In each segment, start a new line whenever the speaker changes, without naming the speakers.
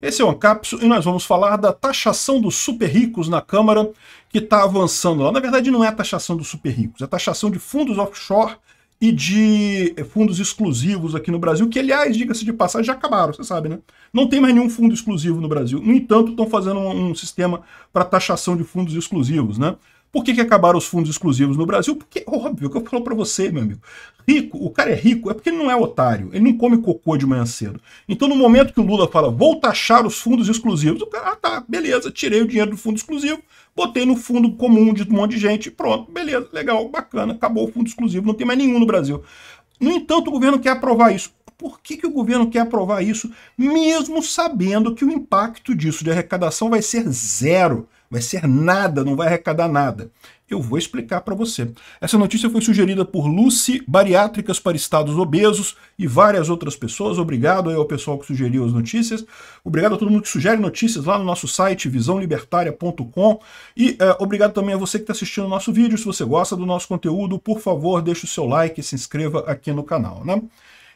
Esse é o Ancapso e nós vamos falar da taxação dos super ricos na Câmara que está avançando lá. Na verdade, não é a taxação dos super ricos, é a taxação de fundos offshore e de eh, fundos exclusivos aqui no Brasil, que, aliás, diga-se de passagem, já acabaram, você sabe, né? Não tem mais nenhum fundo exclusivo no Brasil. No entanto, estão fazendo um, um sistema para taxação de fundos exclusivos, né? Por que, que acabaram os fundos exclusivos no Brasil? Porque, óbvio, que eu falo para você, meu amigo. Rico, o cara é rico, é porque ele não é otário. Ele não come cocô de manhã cedo. Então, no momento que o Lula fala, vou taxar os fundos exclusivos, o cara, ah, tá, beleza, tirei o dinheiro do fundo exclusivo, botei no fundo comum de um monte de gente, pronto, beleza, legal, bacana, acabou o fundo exclusivo, não tem mais nenhum no Brasil. No entanto, o governo quer aprovar isso. Por que, que o governo quer aprovar isso, mesmo sabendo que o impacto disso de arrecadação vai ser zero? vai ser nada, não vai arrecadar nada. Eu vou explicar para você. Essa notícia foi sugerida por Lucy Bariátricas para Estados Obesos e várias outras pessoas. Obrigado ao pessoal que sugeriu as notícias. Obrigado a todo mundo que sugere notícias lá no nosso site visãolibertaria.com e é, obrigado também a você que está assistindo o nosso vídeo. Se você gosta do nosso conteúdo, por favor, deixe o seu like e se inscreva aqui no canal. Né?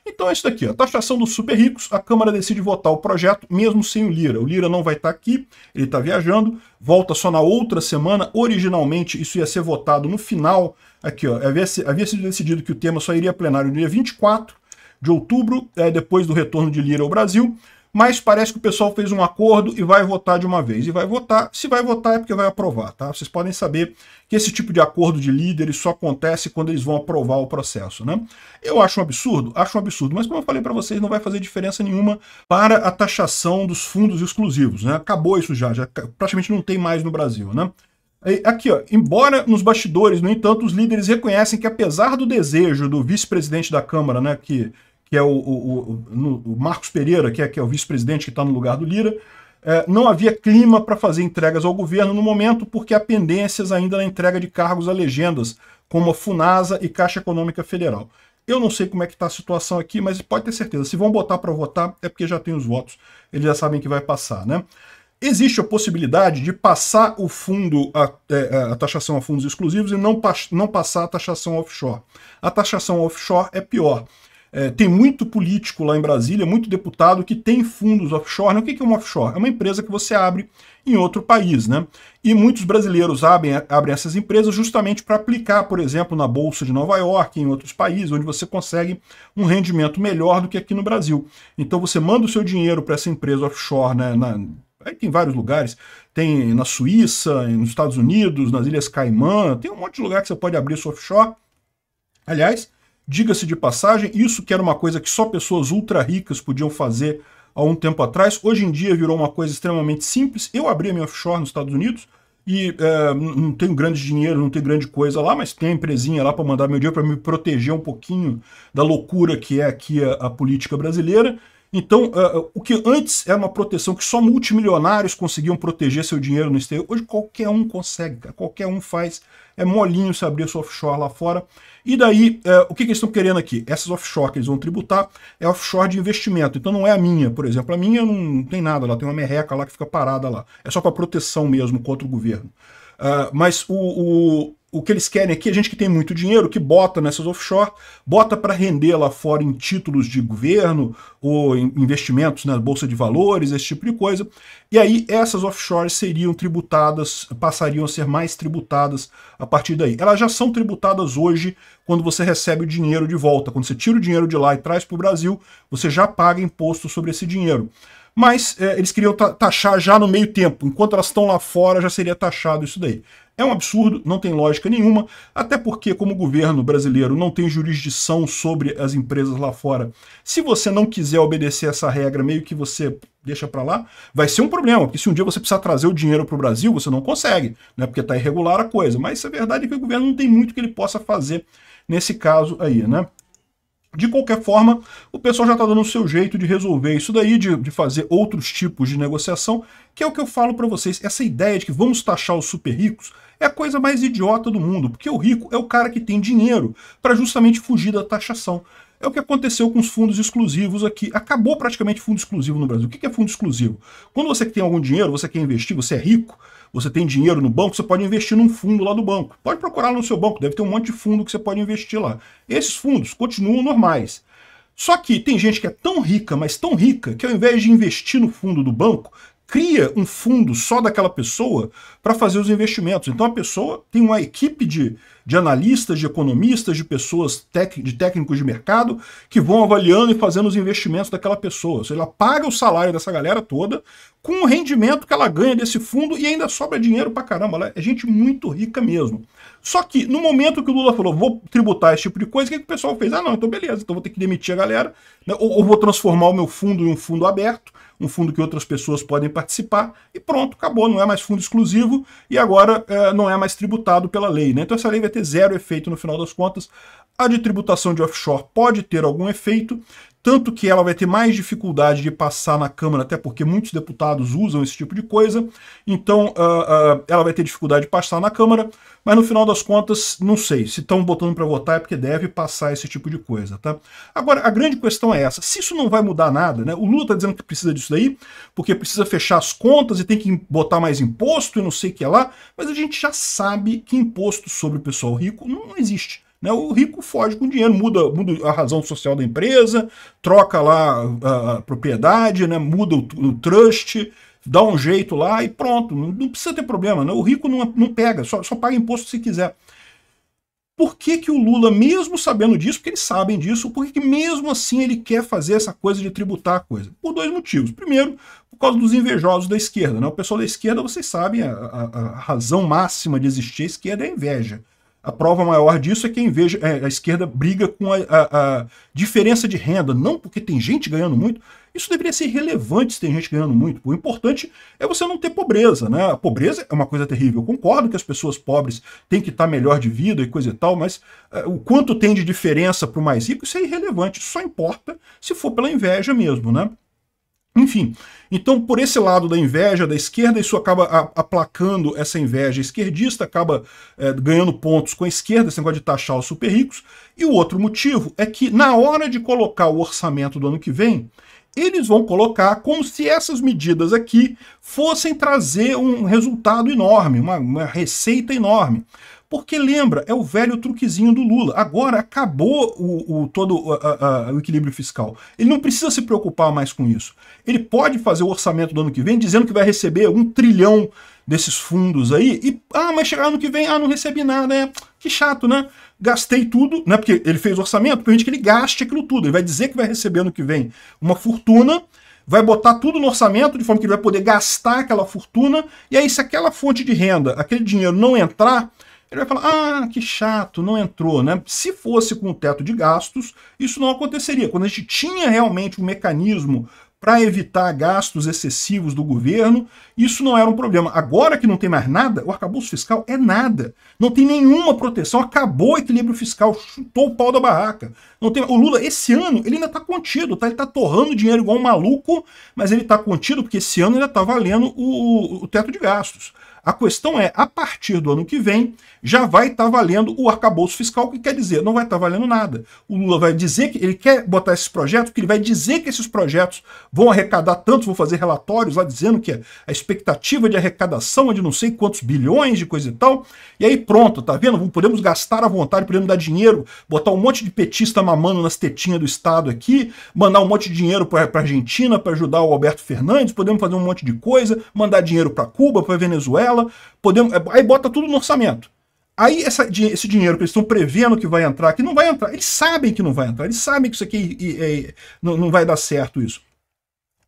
Então é isso daqui, a taxação dos super ricos, a Câmara decide votar o projeto mesmo sem o Lira. O Lira não vai estar tá aqui, ele está viajando, volta só na outra semana. Originalmente isso ia ser votado no final, aqui ó, havia, havia sido decidido que o tema só iria plenário no dia 24 de outubro, é, depois do retorno de Lira ao Brasil mas parece que o pessoal fez um acordo e vai votar de uma vez. E vai votar, se vai votar é porque vai aprovar, tá? Vocês podem saber que esse tipo de acordo de líderes só acontece quando eles vão aprovar o processo, né? Eu acho um absurdo, acho um absurdo, mas como eu falei para vocês, não vai fazer diferença nenhuma para a taxação dos fundos exclusivos, né? Acabou isso já, já praticamente não tem mais no Brasil, né? Aqui, ó, embora nos bastidores, no entanto, os líderes reconhecem que apesar do desejo do vice-presidente da Câmara, né, que que é o, o, o, o Marcos Pereira, que é, que é o vice-presidente que está no lugar do Lira, é, não havia clima para fazer entregas ao governo no momento, porque há pendências ainda na entrega de cargos a legendas, como a FUNASA e Caixa Econômica Federal. Eu não sei como é que está a situação aqui, mas pode ter certeza, se vão botar para votar, é porque já tem os votos, eles já sabem que vai passar, né? Existe a possibilidade de passar o fundo, a, a, é, é, a taxação a fundos exclusivos e não, não passar a taxação offshore. A taxação offshore é pior, é, tem muito político lá em Brasília, muito deputado que tem fundos offshore. Né? O que é um offshore? É uma empresa que você abre em outro país, né? E muitos brasileiros abrem, abrem essas empresas justamente para aplicar, por exemplo, na Bolsa de Nova York, em outros países, onde você consegue um rendimento melhor do que aqui no Brasil. Então você manda o seu dinheiro para essa empresa offshore, né? Na, aí é tem vários lugares, tem na Suíça, nos Estados Unidos, nas Ilhas Caimã, tem um monte de lugar que você pode abrir seu offshore. Aliás, Diga-se de passagem, isso que era uma coisa que só pessoas ultra ricas podiam fazer há um tempo atrás, hoje em dia virou uma coisa extremamente simples. Eu abri a minha offshore nos Estados Unidos e é, não tenho grande dinheiro, não tenho grande coisa lá, mas tenho empresinha lá para mandar meu dinheiro para me proteger um pouquinho da loucura que é aqui a, a política brasileira. Então, uh, o que antes era uma proteção que só multimilionários conseguiam proteger seu dinheiro no exterior, hoje qualquer um consegue, cara. qualquer um faz. É molinho se abrir sua offshore lá fora. E daí, uh, o que, que eles estão querendo aqui? Essas offshore que eles vão tributar é offshore de investimento. Então não é a minha, por exemplo. A minha não tem nada lá, tem uma merreca lá que fica parada lá. É só para proteção mesmo contra o governo. Uh, mas o, o o que eles querem aqui é gente que tem muito dinheiro, que bota nessas offshore, bota para render lá fora em títulos de governo ou em investimentos na bolsa de valores, esse tipo de coisa. E aí essas offshores seriam tributadas, passariam a ser mais tributadas a partir daí. Elas já são tributadas hoje quando você recebe o dinheiro de volta. Quando você tira o dinheiro de lá e traz para o Brasil, você já paga imposto sobre esse dinheiro mas é, eles queriam taxar já no meio tempo. Enquanto elas estão lá fora, já seria taxado isso daí. É um absurdo, não tem lógica nenhuma, até porque, como o governo brasileiro não tem jurisdição sobre as empresas lá fora, se você não quiser obedecer essa regra, meio que você deixa para lá, vai ser um problema, porque se um dia você precisar trazer o dinheiro para o Brasil, você não consegue, né, porque está irregular a coisa. Mas a é verdade é que o governo não tem muito que ele possa fazer nesse caso aí, né? De qualquer forma, o pessoal já está dando o seu jeito de resolver isso daí, de, de, fazer outros tipos de negociação, que é o que eu falo para vocês. Essa ideia de que vamos taxar os super ricos é a coisa mais idiota do mundo, porque o rico é o cara que tem dinheiro para justamente fugir da taxação. É o que aconteceu com os fundos exclusivos aqui. Acabou praticamente fundo exclusivo no Brasil. O que é fundo exclusivo? Quando você tem algum dinheiro, você quer investir, você é rico, você tem dinheiro no banco, você pode investir num fundo lá do banco. Pode procurar no seu banco, deve ter um monte de fundo que você pode investir lá. Esses fundos continuam normais. Só que tem gente que é tão rica, mas tão rica, que ao invés de investir no fundo do banco, cria um fundo só daquela pessoa para fazer os investimentos. Então a pessoa tem uma equipe de, de analistas, de economistas, de pessoas, tec, de técnicos de mercado, que vão avaliando e fazendo os investimentos daquela pessoa. Ou seja, ela paga o salário dessa galera toda com o rendimento que ela ganha desse fundo e ainda sobra dinheiro para caramba. Ela é gente muito rica mesmo. Só que no momento que o Lula falou, vou tributar esse tipo de coisa, o que, que o pessoal fez? Ah, não, então beleza, então vou ter que demitir a galera, né? ou, ou vou transformar o meu fundo em um fundo aberto, um fundo que outras pessoas podem participar, e pronto, acabou, não é mais fundo exclusivo e agora é, não é mais tributado pela lei. Né? Então essa lei vai ter zero efeito no final das contas. A de tributação de offshore pode ter algum efeito, tanto que ela vai ter mais dificuldade de passar na Câmara, até porque muitos deputados usam esse tipo de coisa, então uh, uh, ela vai ter dificuldade de passar na Câmara, mas no final das contas, não sei, se estão botando para votar é porque deve passar esse tipo de coisa, tá? Agora, a grande questão é essa, se isso não vai mudar nada, né? O Lula está dizendo que precisa disso daí, porque precisa fechar as contas e tem que botar mais imposto e não sei o que é lá, mas a gente já sabe que imposto sobre o pessoal rico não existe. Né? O rico foge com dinheiro, muda, muda a razão social da empresa, troca lá a, a propriedade, né? muda o, o trust, dá um jeito lá e pronto. Não, precisa ter problema. Né? O rico não, não pega, só, só paga imposto se quiser. Por que, que o Lula, mesmo sabendo disso, porque eles sabem disso, por que, que mesmo assim ele quer fazer essa coisa de tributar a coisa? Por dois motivos. Primeiro, por causa dos invejosos da esquerda. Né? O pessoal da esquerda, vocês sabem, a, a, a razão máxima de existir a esquerda é a inveja. A prova maior disso é quem veja é, a esquerda briga com a, a, a, diferença de renda, não porque tem gente ganhando muito. Isso deveria ser relevante se tem gente ganhando muito. O importante é você não ter pobreza, né? A pobreza é uma coisa terrível. Eu concordo que as pessoas pobres têm que estar melhor de vida e coisa e tal, mas é, o quanto tem de diferença para o mais rico, isso é irrelevante. só importa se for pela inveja mesmo, né? Enfim, então por esse lado da inveja da esquerda, isso acaba aplacando essa inveja esquerdista, acaba é, ganhando pontos com a esquerda, esse negócio de taxar os super ricos. E o outro motivo é que na hora de colocar o orçamento do ano que vem, eles vão colocar como se essas medidas aqui fossem trazer um resultado enorme, uma, uma receita enorme. Porque lembra, é o velho truquezinho do Lula. Agora acabou o, o todo a, a, o equilíbrio fiscal. Ele não precisa se preocupar mais com isso. Ele pode fazer o orçamento do ano que vem dizendo que vai receber um trilhão desses fundos aí. E, ah, mas chegar ano que vem, ah, não recebi nada, é. Que chato, né? Gastei tudo, né? Porque ele fez o orçamento, permite que ele gaste aquilo tudo. Ele vai dizer que vai receber ano que vem uma fortuna, vai botar tudo no orçamento, de forma que ele vai poder gastar aquela fortuna. E aí, se aquela fonte de renda, aquele dinheiro não entrar ele vai falar, ah, que chato, não entrou, né? Se fosse com o teto de gastos, isso não aconteceria. Quando a gente tinha realmente um mecanismo para evitar gastos excessivos do governo, isso não era um problema. Agora que não tem mais nada, o arcabouço fiscal é nada. Não tem nenhuma proteção, acabou o equilíbrio fiscal, chutou o pau da barraca. Não tem... O Lula, esse ano, ele ainda está contido, tá? ele está torrando dinheiro igual um maluco, mas ele está contido porque esse ano ainda está valendo o, o, o teto de gastos. A questão é, a partir do ano que vem, já vai estar tá valendo o arcabouço fiscal, o que quer dizer, não vai estar tá valendo nada. O Lula vai dizer que ele quer botar esses projetos, que ele vai dizer que esses projetos vão arrecadar tantos, vão fazer relatórios lá dizendo que a expectativa de arrecadação é de não sei quantos bilhões de coisa e tal. E aí pronto, tá vendo? Podemos gastar à vontade, podemos dar dinheiro, botar um monte de petista mamando nas tetinhas do Estado aqui, mandar um monte de dinheiro para a Argentina para ajudar o Alberto Fernandes, podemos fazer um monte de coisa, mandar dinheiro para Cuba, para Venezuela, parcela, podemos, é, aí bota tudo no orçamento. Aí essa, esse dinheiro que eles estão prevendo que vai entrar, que não vai entrar, eles sabem que não vai entrar, eles sabem que isso aqui é, é, não, não vai dar certo isso.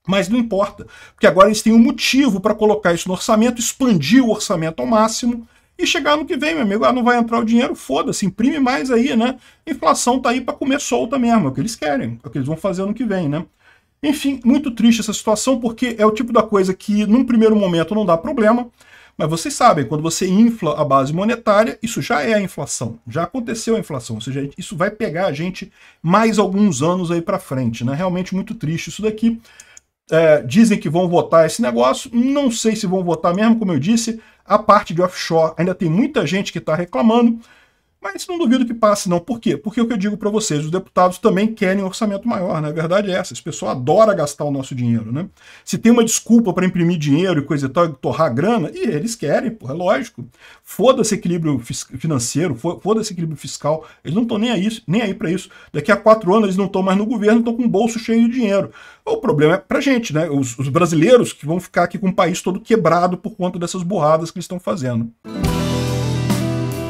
Mas não importa, porque agora eles têm um motivo para colocar isso no orçamento, expandir o orçamento ao máximo e chegar no que vem, meu amigo. Ah, não vai entrar o dinheiro, foda-se, imprime mais aí, né? inflação tá aí para comer solta mesmo, é o que eles querem, é o que eles vão fazer no que vem, né? Enfim, muito triste essa situação, porque é o tipo da coisa que, num primeiro momento, não dá problema, mas vocês sabem, quando você infla a base monetária, isso já é a inflação, já aconteceu a inflação, ou seja, isso vai pegar a gente mais alguns anos aí para frente, né? Realmente muito triste isso daqui. É, dizem que vão votar esse negócio, não sei se vão votar mesmo, como eu disse, a parte de offshore ainda tem muita gente que está reclamando, mas não duvido que passe, não. Por quê? Porque é o que eu digo para vocês, os deputados também querem um orçamento maior, né? A verdade é essa. Esse pessoal adora gastar o nosso dinheiro, né? Se tem uma desculpa para imprimir dinheiro e coisa e tal, e torrar grana, e eles querem, é lógico. Foda-se equilíbrio financeiro, foda-se equilíbrio fiscal. Eles não estão nem aí, nem aí para isso. Daqui a quatro anos eles não estão mais no governo, estão com o bolso cheio de dinheiro. O problema é pra gente, né? Os, os brasileiros que vão ficar aqui com o país todo quebrado por conta dessas burradas que eles estão fazendo. Música